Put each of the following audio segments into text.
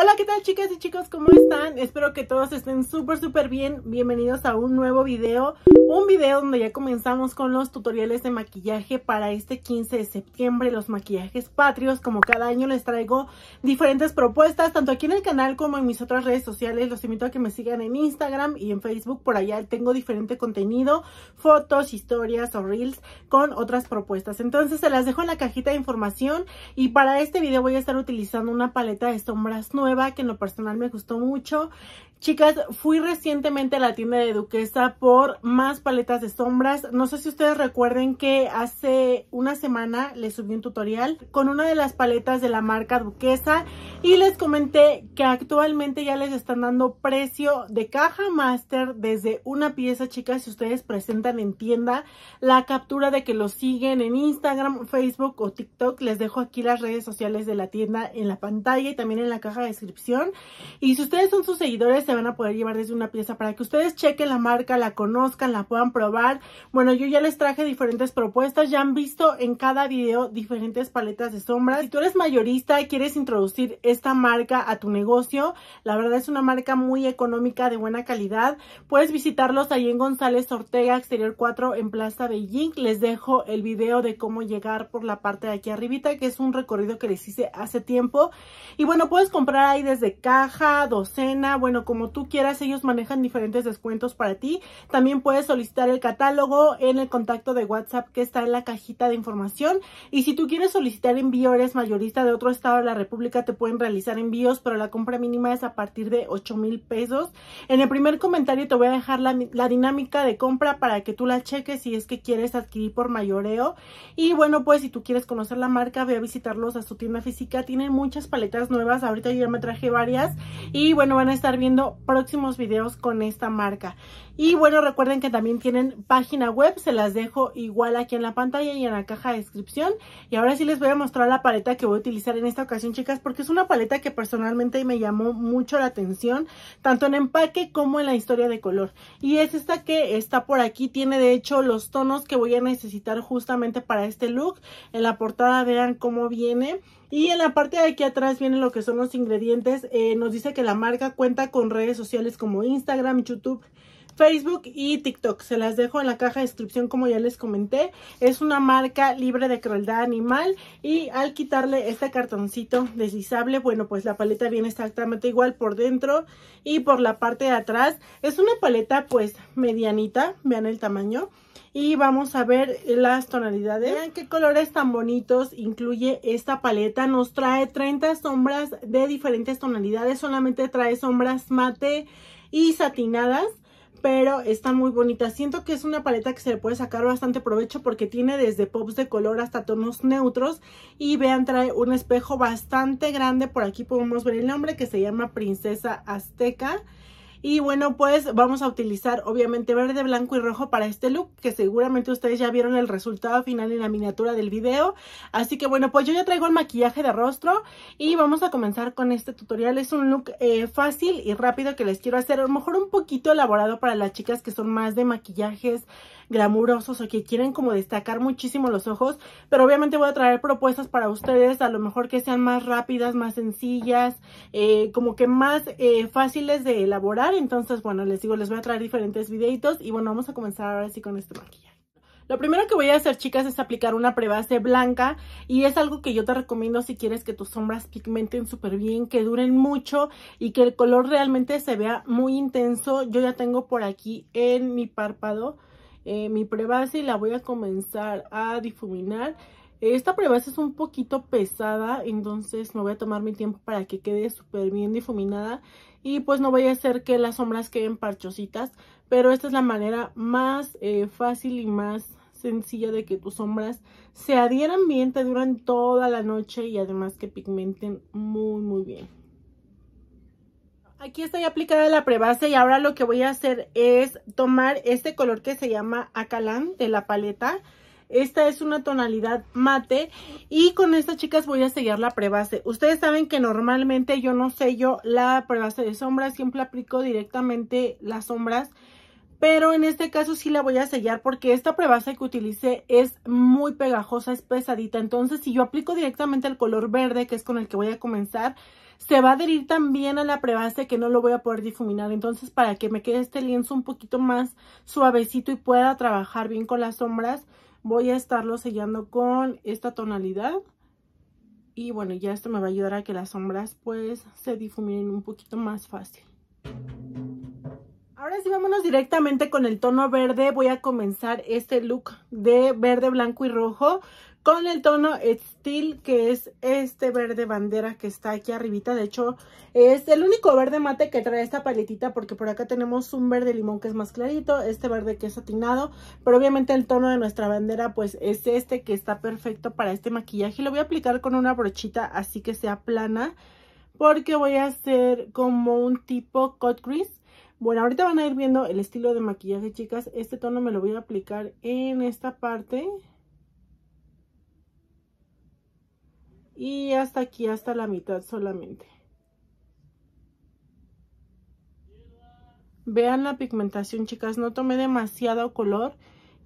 Hola, ¿qué tal chicas y chicos? ¿Cómo están? Espero que todos estén súper, súper bien. Bienvenidos a un nuevo video. Un video donde ya comenzamos con los tutoriales de maquillaje para este 15 de septiembre, los maquillajes patrios. Como cada año les traigo diferentes propuestas, tanto aquí en el canal como en mis otras redes sociales. Los invito a que me sigan en Instagram y en Facebook. Por allá tengo diferente contenido, fotos, historias o reels con otras propuestas. Entonces se las dejo en la cajita de información y para este video voy a estar utilizando una paleta de sombras nuevas que en lo personal me gustó mucho. Chicas, fui recientemente a la tienda de Duquesa por más paletas de sombras. No sé si ustedes recuerden que hace una semana les subí un tutorial con una de las paletas de la marca Duquesa y les comenté que actualmente ya les están dando precio de caja master desde una pieza, chicas, si ustedes presentan en tienda la captura de que lo siguen en Instagram, Facebook o TikTok. Les dejo aquí las redes sociales de la tienda en la pantalla y también en la caja de descripción. Y si ustedes son sus seguidores, se van a poder llevar desde una pieza para que ustedes chequen la marca, la conozcan, la puedan probar. Bueno, yo ya les traje diferentes propuestas, ya han visto en cada video diferentes paletas de sombras. Si tú eres mayorista y quieres introducir esta marca a tu negocio, la verdad es una marca muy económica, de buena calidad. Puedes visitarlos ahí en González Ortega, Exterior 4, en Plaza Beijing. Les dejo el video de cómo llegar por la parte de aquí arribita, que es un recorrido que les hice hace tiempo. Y bueno, puedes comprar ahí desde caja, docena, bueno, como como tú quieras. Ellos manejan diferentes descuentos para ti. También puedes solicitar el catálogo en el contacto de WhatsApp que está en la cajita de información. Y si tú quieres solicitar envío, eres mayorista de otro estado de la República, te pueden realizar envíos, pero la compra mínima es a partir de 8 mil pesos. En el primer comentario te voy a dejar la, dinámica de compra para que tú la cheques si es que quieres adquirir por mayoreo. Y bueno, pues si tú quieres conocer la marca, ve a visitarlos a su tienda física. Tienen muchas paletas nuevas. Ahorita yo ya me traje varias. Y bueno, van a estar viendo próximos videos con esta marca. Y bueno, recuerden que también tienen página web, se las dejo igual aquí en la pantalla y en la caja de descripción. Y ahora sí les voy a mostrar la paleta que voy a utilizar en esta ocasión, chicas, porque es una paleta que personalmente me llamó mucho la atención, tanto en empaque como en la historia de color. Y es esta que está por aquí, tiene de hecho los tonos que voy a necesitar justamente para este look. En la portada vean cómo viene. Y en la parte de aquí atrás vienen lo que son los ingredientes. Eh, nos dice que la marca cuenta con redes sociales como Instagram, YouTube, Facebook y TikTok. Se las dejo en la caja de descripción como ya les comenté. Es una marca libre de crueldad animal y al quitarle este cartoncito deslizable, bueno, pues la paleta viene exactamente igual por dentro y por la parte de atrás. Es una paleta pues medianita, vean el tamaño y vamos a ver las tonalidades. Vean qué colores tan bonitos incluye esta paleta. Nos trae 30 sombras de diferentes tonalidades. Solamente trae sombras mate y satinadas. Pero están muy bonitas. Siento que es una paleta que se le puede sacar bastante provecho porque tiene desde pops de color hasta tonos neutros. Y vean, trae un espejo bastante grande. Por aquí podemos ver el nombre que se llama Princesa Azteca. Y bueno, pues vamos a utilizar obviamente verde, blanco y rojo para este look, que seguramente ustedes ya vieron el resultado final en la miniatura del video. Así que bueno, pues yo ya traigo el maquillaje de rostro y vamos a comenzar con este tutorial. Es un look eh, fácil y rápido que les quiero hacer, a lo mejor un poquito elaborado para las chicas que son más de maquillajes glamurosos o que quieren como destacar muchísimo los ojos, pero obviamente voy a traer propuestas para ustedes, a lo mejor que sean más rápidas, más sencillas, eh, como que más eh, fáciles de elaborar entonces, bueno, les digo, les voy a traer diferentes videitos. Y bueno, vamos a comenzar ahora sí con este maquillaje. Lo primero que voy a hacer, chicas, es aplicar una prebase blanca y es algo que yo te recomiendo si quieres que tus sombras pigmenten súper bien, que duren mucho y que el color realmente se vea muy intenso. Yo ya tengo por aquí en mi párpado eh, mi prebase y la voy a comenzar a difuminar. Esta prebase es un poquito pesada, entonces me voy a tomar mi tiempo para que quede súper bien difuminada y pues no voy a hacer que las sombras queden parchositas, pero esta es la manera más eh, fácil y más sencilla de que tus sombras se adhieran bien, te duran toda la noche y además que pigmenten muy muy bien. Aquí está ya aplicada la prebase y ahora lo que voy a hacer es tomar este color que se llama Acalan de la paleta esta es una tonalidad mate y con estas chicas voy a sellar la prebase. Ustedes saben que normalmente yo no sello la prebase de sombra, siempre aplico directamente las sombras pero en este caso sí la voy a sellar porque esta prebase que utilicé es muy pegajosa, es pesadita, entonces si yo aplico directamente el color verde, que es con el que voy a comenzar, se va a adherir también a la prebase que no lo voy a poder difuminar, entonces para que me quede este lienzo un poquito más suavecito y pueda trabajar bien con las sombras, voy a estarlo sellando con esta tonalidad y bueno ya esto me va a ayudar a que las sombras pues se difuminen un poquito más fácil ahora sí vámonos directamente con el tono verde voy a comenzar este look de verde blanco y rojo con el tono Steel, que es este verde bandera que está aquí arribita. De hecho, es el único verde mate que trae esta paletita, porque por acá tenemos un verde limón que es más clarito, este verde que es satinado, pero obviamente el tono de nuestra bandera pues es este que está perfecto para este maquillaje. Lo voy a aplicar con una brochita así que sea plana, porque voy a hacer como un tipo cut crease. Bueno, ahorita van a ir viendo el estilo de maquillaje, chicas. Este tono me lo voy a aplicar en esta parte. y hasta aquí hasta la mitad solamente vean la pigmentación chicas no tomé demasiado color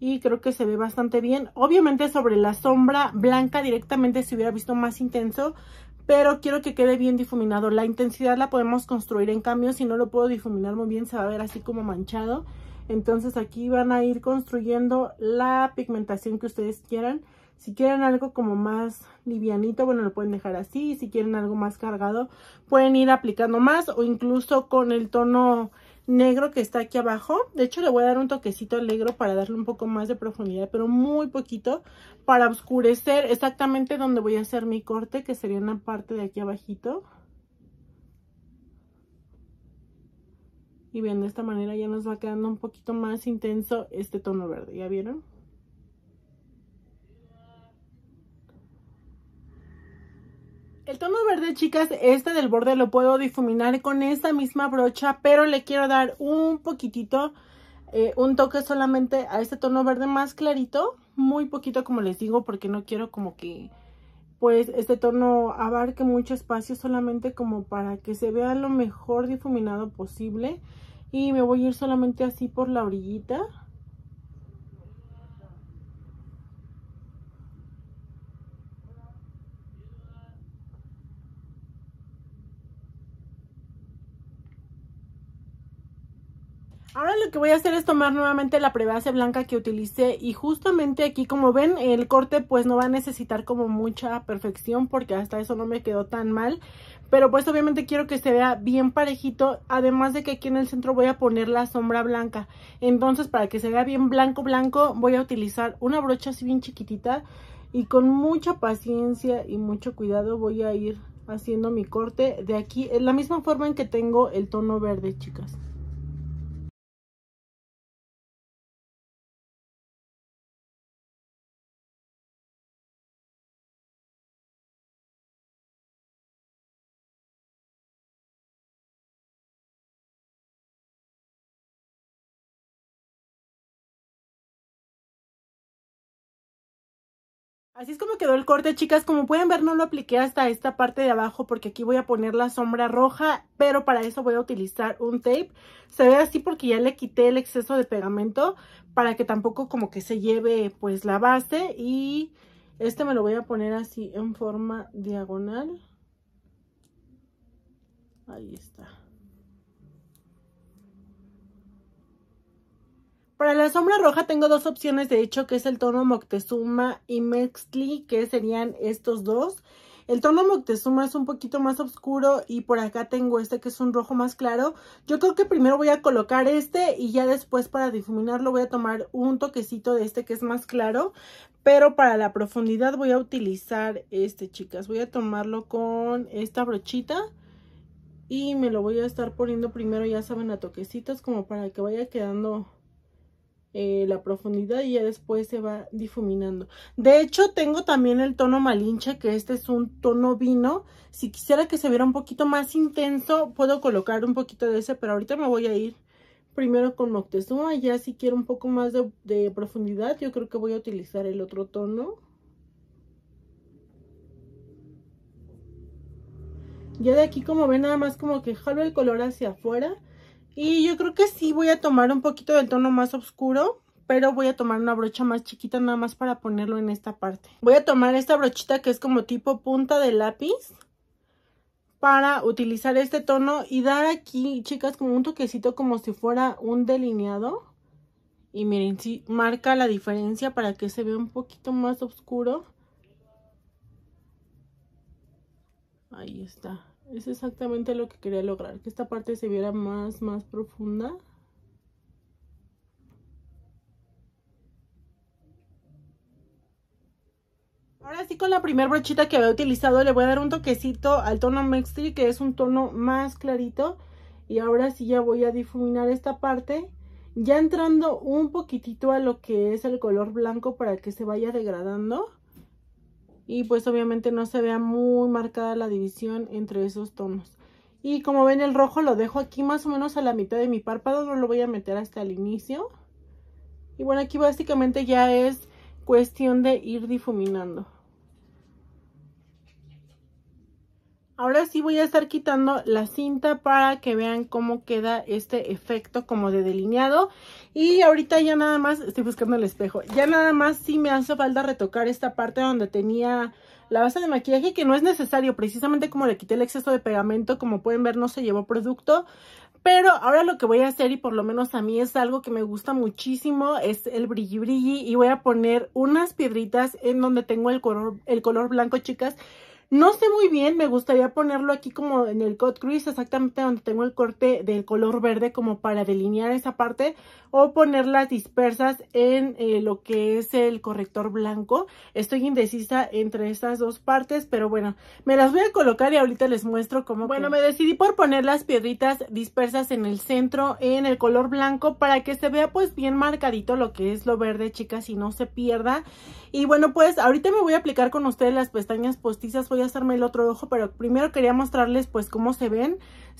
y creo que se ve bastante bien obviamente sobre la sombra blanca directamente se hubiera visto más intenso pero quiero que quede bien difuminado. La intensidad la podemos construir, en cambio, si no lo puedo difuminar muy bien, se va a ver así como manchado. Entonces aquí van a ir construyendo la pigmentación que ustedes quieran. Si quieren algo como más livianito, bueno, lo pueden dejar así. Si quieren algo más cargado, pueden ir aplicando más o incluso con el tono negro que está aquí abajo. De hecho, le voy a dar un toquecito negro para darle un poco más de profundidad, pero muy poquito para oscurecer exactamente donde voy a hacer mi corte, que sería en la parte de aquí abajito. Y bien, de esta manera ya nos va quedando un poquito más intenso este tono verde, ¿ya vieron? El tono verde, chicas, este del borde lo puedo difuminar con esta misma brocha, pero le quiero dar un poquitito, eh, un toque solamente a este tono verde más clarito, muy poquito como les digo, porque no quiero como que, pues, este tono abarque mucho espacio, solamente como para que se vea lo mejor difuminado posible. Y me voy a ir solamente así por la orillita, Ahora lo que voy a hacer es tomar nuevamente la prebase blanca que utilicé y justamente aquí como ven el corte pues no va a necesitar como mucha perfección porque hasta eso no me quedó tan mal pero pues obviamente quiero que se vea bien parejito además de que aquí en el centro voy a poner la sombra blanca entonces para que se vea bien blanco blanco voy a utilizar una brocha así bien chiquitita y con mucha paciencia y mucho cuidado voy a ir haciendo mi corte de aquí en la misma forma en que tengo el tono verde chicas Así es como quedó el corte, chicas. Como pueden ver, no lo apliqué hasta esta parte de abajo porque aquí voy a poner la sombra roja, pero para eso voy a utilizar un tape. Se ve así porque ya le quité el exceso de pegamento para que tampoco como que se lleve pues la base y este me lo voy a poner así en forma diagonal. Ahí está. Para la sombra roja tengo dos opciones, de hecho, que es el tono Moctezuma y Mextli, que serían estos dos. El tono Moctezuma es un poquito más oscuro y por acá tengo este que es un rojo más claro. Yo creo que primero voy a colocar este y ya después para difuminarlo voy a tomar un toquecito de este que es más claro. Pero para la profundidad voy a utilizar este, chicas. Voy a tomarlo con esta brochita y me lo voy a estar poniendo primero, ya saben, a toquecitos como para que vaya quedando eh, la profundidad y ya después se va difuminando. De hecho, tengo también el tono malinche, que este es un tono vino. Si quisiera que se viera un poquito más intenso, puedo colocar un poquito de ese, pero ahorita me voy a ir primero con Moctezuma. Ya si quiero un poco más de, de profundidad, yo creo que voy a utilizar el otro tono. Ya de aquí, como ven, nada más como que jalo el color hacia afuera y yo creo que sí voy a tomar un poquito del tono más oscuro pero voy a tomar una brocha más chiquita nada más para ponerlo en esta parte. Voy a tomar esta brochita que es como tipo punta de lápiz para utilizar este tono y dar aquí, chicas, como un toquecito como si fuera un delineado. Y miren, sí, marca la diferencia para que se vea un poquito más oscuro. Ahí está. Es exactamente lo que quería lograr, que esta parte se viera más, más profunda. Ahora sí con la primera brochita que había utilizado le voy a dar un toquecito al tono Mextri que es un tono más clarito. Y ahora sí ya voy a difuminar esta parte. Ya entrando un poquitito a lo que es el color blanco para que se vaya degradando y pues obviamente no se vea muy marcada la división entre esos tonos. Y como ven el rojo lo dejo aquí más o menos a la mitad de mi párpado, no lo voy a meter hasta el inicio. Y bueno, aquí básicamente ya es cuestión de ir difuminando. Ahora sí voy a estar quitando la cinta para que vean cómo queda este efecto como de delineado. Y ahorita ya nada más, estoy buscando el espejo, ya nada más sí me hace falta retocar esta parte donde tenía la base de maquillaje que no es necesario, precisamente como le quité el exceso de pegamento, como pueden ver no se llevó producto, pero ahora lo que voy a hacer y por lo menos a mí es algo que me gusta muchísimo es el brilli brilli y voy a poner unas piedritas en donde tengo el color, el color blanco chicas no sé muy bien, me gustaría ponerlo aquí como en el cut crease, exactamente donde tengo el corte del color verde como para delinear esa parte o ponerlas dispersas en eh, lo que es el corrector blanco. Estoy indecisa entre estas dos partes, pero bueno, me las voy a colocar y ahorita les muestro cómo. Bueno, me decidí por poner las piedritas dispersas en el centro en el color blanco para que se vea pues bien marcadito lo que es lo verde, chicas, y no se pierda. Y bueno, pues ahorita me voy a aplicar con ustedes las pestañas postizas, voy hacerme el otro ojo, pero primero quería mostrarles pues cómo se ven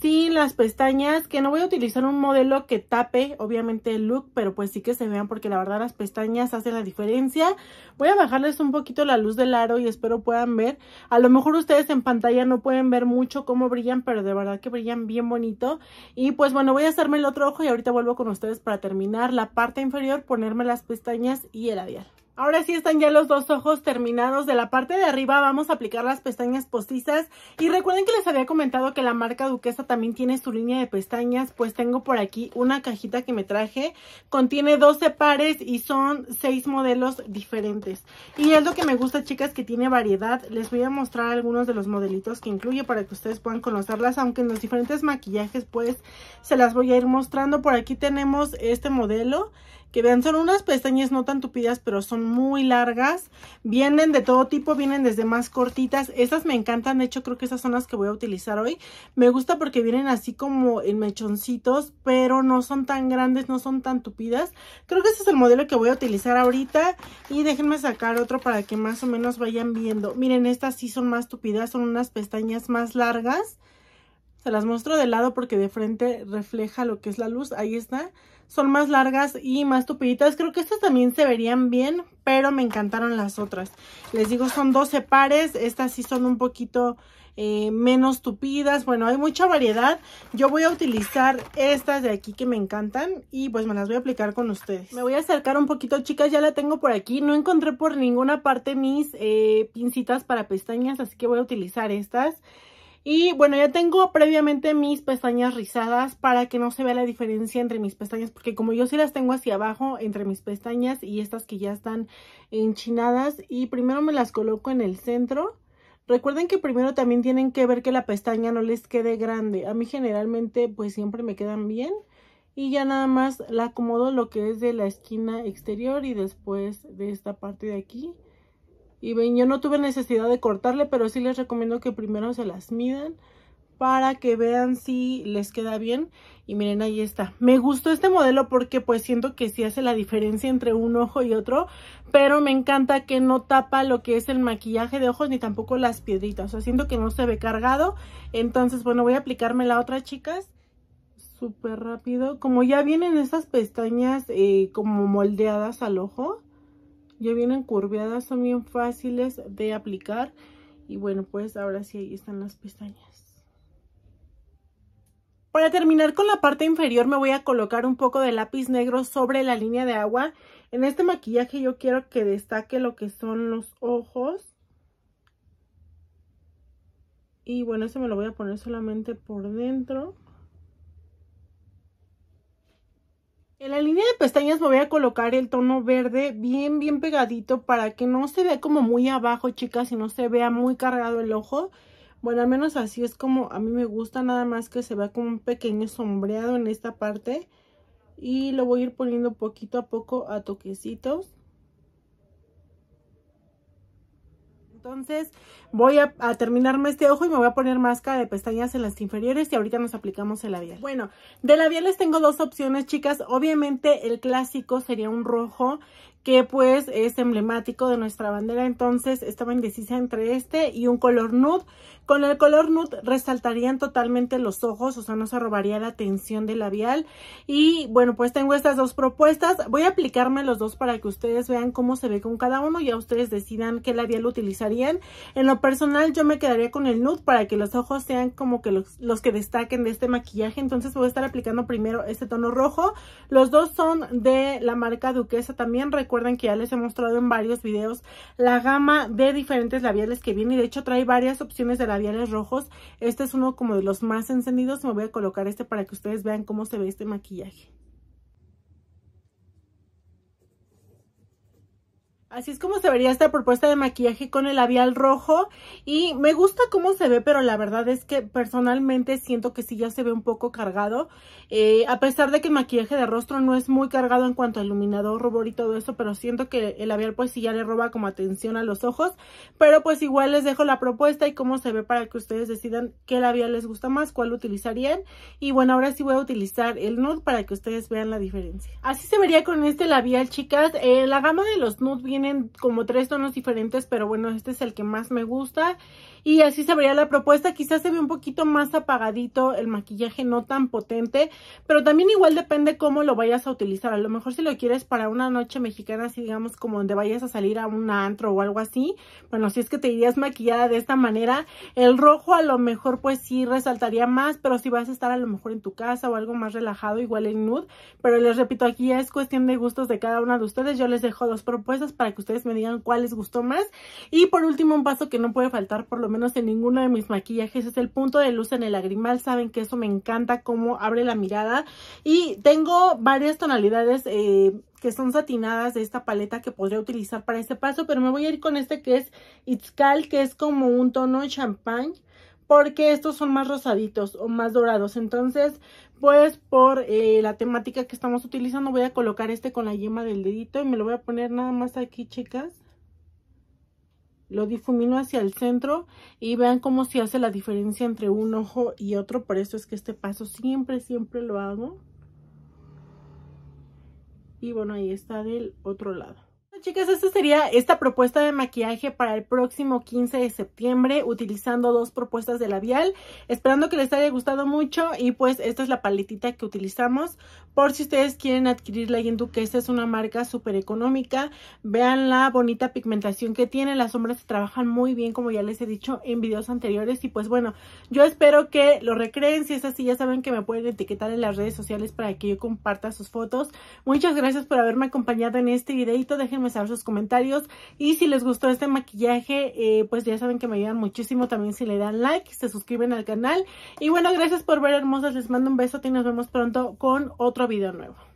sin las pestañas, que no voy a utilizar un modelo que tape obviamente el look, pero pues sí que se vean porque la verdad las pestañas hacen la diferencia. Voy a bajarles un poquito la luz del aro y espero puedan ver. A lo mejor ustedes en pantalla no pueden ver mucho cómo brillan, pero de verdad que brillan bien bonito. Y pues bueno, voy a hacerme el otro ojo y ahorita vuelvo con ustedes para terminar la parte inferior, ponerme las pestañas y el labial. Ahora sí están ya los dos ojos terminados. De la parte de arriba vamos a aplicar las pestañas postizas. Y recuerden que les había comentado que la marca Duquesa también tiene su línea de pestañas. Pues tengo por aquí una cajita que me traje. Contiene 12 pares y son 6 modelos diferentes. Y es lo que me gusta, chicas, que tiene variedad. Les voy a mostrar algunos de los modelitos que incluye para que ustedes puedan conocerlas. Aunque en los diferentes maquillajes, pues, se las voy a ir mostrando. Por aquí tenemos este modelo que vean, son unas pestañas no tan tupidas, pero son muy largas. Vienen de todo tipo, vienen desde más cortitas. Estas me encantan, de hecho creo que esas son las que voy a utilizar hoy. Me gusta porque vienen así como en mechoncitos, pero no son tan grandes, no son tan tupidas. Creo que ese es el modelo que voy a utilizar ahorita. Y déjenme sacar otro para que más o menos vayan viendo. Miren, estas sí son más tupidas, son unas pestañas más largas. Se las muestro de lado porque de frente refleja lo que es la luz. Ahí está son más largas y más tupiditas. Creo que estas también se verían bien, pero me encantaron las otras. Les digo, son 12 pares. Estas sí son un poquito eh, menos tupidas. Bueno, hay mucha variedad. Yo voy a utilizar estas de aquí que me encantan y pues me las voy a aplicar con ustedes. Me voy a acercar un poquito, chicas. Ya la tengo por aquí. No encontré por ninguna parte mis eh, pincitas para pestañas, así que voy a utilizar estas. Y bueno, ya tengo previamente mis pestañas rizadas para que no se vea la diferencia entre mis pestañas, porque como yo sí las tengo hacia abajo entre mis pestañas y estas que ya están enchinadas, y primero me las coloco en el centro. Recuerden que primero también tienen que ver que la pestaña no les quede grande. A mí generalmente pues siempre me quedan bien. Y ya nada más la acomodo lo que es de la esquina exterior y después de esta parte de aquí. Y ven, yo no tuve necesidad de cortarle, pero sí les recomiendo que primero se las midan para que vean si les queda bien. Y miren, ahí está. Me gustó este modelo porque pues siento que sí hace la diferencia entre un ojo y otro, pero me encanta que no tapa lo que es el maquillaje de ojos ni tampoco las piedritas. O sea, siento que no se ve cargado. Entonces, bueno, voy a aplicarme la otra, chicas. Súper rápido. Como ya vienen estas pestañas eh, como moldeadas al ojo, ya vienen curveadas, son bien fáciles de aplicar. Y bueno, pues ahora sí ahí están las pestañas. Para terminar con la parte inferior me voy a colocar un poco de lápiz negro sobre la línea de agua. En este maquillaje yo quiero que destaque lo que son los ojos. Y bueno, eso me lo voy a poner solamente por dentro. En la línea de pestañas me voy a colocar el tono verde bien, bien pegadito para que no se vea como muy abajo, chicas, y no se vea muy cargado el ojo. Bueno, al menos así es como a mí me gusta, nada más que se vea como un pequeño sombreado en esta parte. Y lo voy a ir poniendo poquito a poco a toquecitos. Entonces voy a, terminarme este ojo y me voy a poner máscara de pestañas en las inferiores y ahorita nos aplicamos el labial. Bueno, de labial les tengo dos opciones, chicas. Obviamente el clásico sería un rojo que pues es emblemático de nuestra bandera. Entonces estaba indecisa entre este y un color nude. Con el color nude resaltarían totalmente los ojos, o sea, no se robaría la atención del labial. Y bueno, pues tengo estas dos propuestas. Voy a aplicarme los dos para que ustedes vean cómo se ve con cada uno y a ustedes decidan qué labial utilizarían. En lo personal yo me quedaría con el nude para que los ojos sean como que los, que destaquen de este maquillaje. Entonces voy a estar aplicando primero este tono rojo. Los dos son de la marca Duquesa también. Recuerden recuerden que ya les he mostrado en varios videos la gama de diferentes labiales que viene y de hecho trae varias opciones de labiales rojos. Este es uno como de los más encendidos, me voy a colocar este para que ustedes vean cómo se ve este maquillaje. Así es como se vería esta propuesta de maquillaje con el labial rojo y me gusta cómo se ve, pero la verdad es que personalmente siento que sí ya se ve un poco cargado. Eh, a pesar de que el maquillaje de rostro no es muy cargado en cuanto a iluminador, rubor y todo eso, pero siento que el labial pues sí ya le roba como atención a los ojos. Pero pues igual les dejo la propuesta y cómo se ve para que ustedes decidan qué labial les gusta más, cuál utilizarían. Y bueno, ahora sí voy a utilizar el nude para que ustedes vean la diferencia. Así se vería con este labial, chicas. Eh, la gama de los nudes viene tienen como tres tonos diferentes, pero bueno, este es el que más me gusta y así se vería la propuesta. Quizás se ve un poquito más apagadito el maquillaje, no tan potente, pero también igual depende cómo lo vayas a utilizar. A lo mejor si lo quieres para una noche mexicana, así digamos como donde vayas a salir a un antro o algo así, bueno, si es que te irías maquillada de esta manera, el rojo a lo mejor pues sí resaltaría más, pero si vas a estar a lo mejor en tu casa o algo más relajado, igual en nude, pero les repito, aquí es cuestión de gustos de cada una de ustedes. Yo les dejo dos propuestas para que ustedes me digan cuál les gustó más. Y por último, un paso que no puede faltar por lo menos en ninguno de mis maquillajes, es el punto de luz en el lagrimal. Saben que eso me encanta, cómo abre la mirada. Y tengo varias tonalidades eh, que son satinadas de esta paleta que podría utilizar para este paso, pero me voy a ir con este que es Itzcal, que es como un tono champán porque estos son más rosaditos o más dorados. Entonces, pues por eh, la temática que estamos utilizando, voy a colocar este con la yema del dedito y me lo voy a poner nada más aquí, chicas lo difumino hacia el centro y vean cómo se hace la diferencia entre un ojo y otro. Por eso es que este paso siempre, siempre lo hago. Y bueno, ahí está del otro lado chicas, esta sería esta propuesta de maquillaje para el próximo 15 de septiembre, utilizando dos propuestas de labial, esperando que les haya gustado mucho y pues esta es la paletita que utilizamos, por si ustedes quieren adquirirla La en que esta es una marca súper económica, vean la bonita pigmentación que tiene, las sombras se trabajan muy bien, como ya les he dicho en videos anteriores, y pues bueno, yo espero que lo recreen, si es así ya saben que me pueden etiquetar en las redes sociales para que yo comparta sus fotos, muchas gracias por haberme acompañado en este videito, déjenme sus comentarios. Y si les gustó este maquillaje, eh, pues ya saben que me ayudan muchísimo también si le dan like, se suscriben al canal. Y bueno, gracias por ver, hermosas. Les mando un beso y nos vemos pronto con otro video nuevo.